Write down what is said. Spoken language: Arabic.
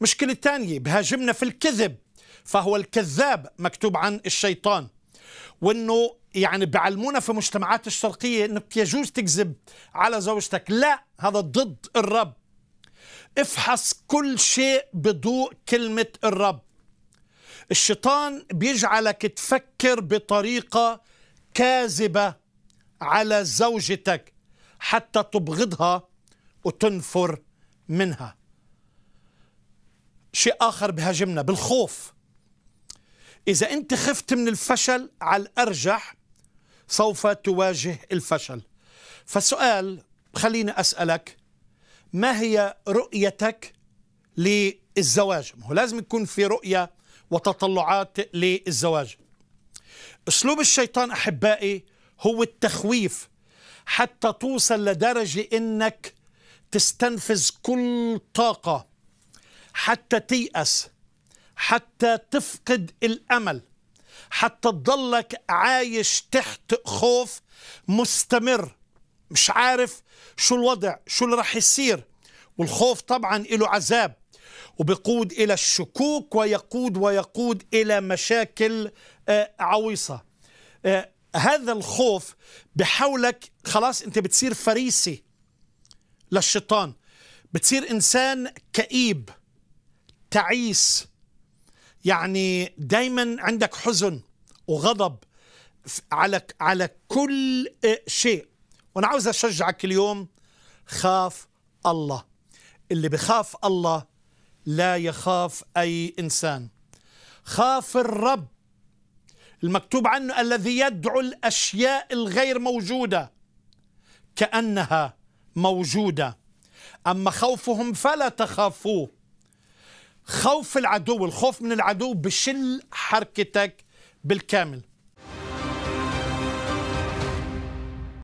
مشكلة تانية بهاجمنا في الكذب فهو الكذاب مكتوب عن الشيطان وانه يعني بعلمونا في مجتمعات الشرقية انك يجوز تكذب على زوجتك لا هذا ضد الرب افحص كل شيء بضوء كلمة الرب الشيطان بيجعلك تفكر بطريقة كاذبة على زوجتك حتى تبغضها وتنفر منها شيء آخر بهاجمنا بالخوف إذا أنت خفت من الفشل على الأرجح سوف تواجه الفشل فالسؤال خليني أسألك ما هي رؤيتك للزواج هو لازم يكون في رؤية وتطلعات للزواج أسلوب الشيطان أحبائي هو التخويف حتى توصل لدرجة أنك تستنفذ كل طاقة حتى تيأس حتى تفقد الأمل حتى تضلك عايش تحت خوف مستمر مش عارف شو الوضع شو اللي راح يصير والخوف طبعا له عذاب وبقود إلى الشكوك ويقود ويقود إلى مشاكل آه، عويصة آه، هذا الخوف بحولك خلاص أنت بتصير فريسي للشيطان بتصير إنسان كئيب تعيس يعني دايما عندك حزن وغضب على على كل شيء وانا عاوز اشجعك اليوم خاف الله اللي بخاف الله لا يخاف اي انسان خاف الرب المكتوب عنه الذي يدعو الاشياء الغير موجوده كانها موجوده اما خوفهم فلا تخافوه خوف العدو الخوف من العدو بشل حركتك بالكامل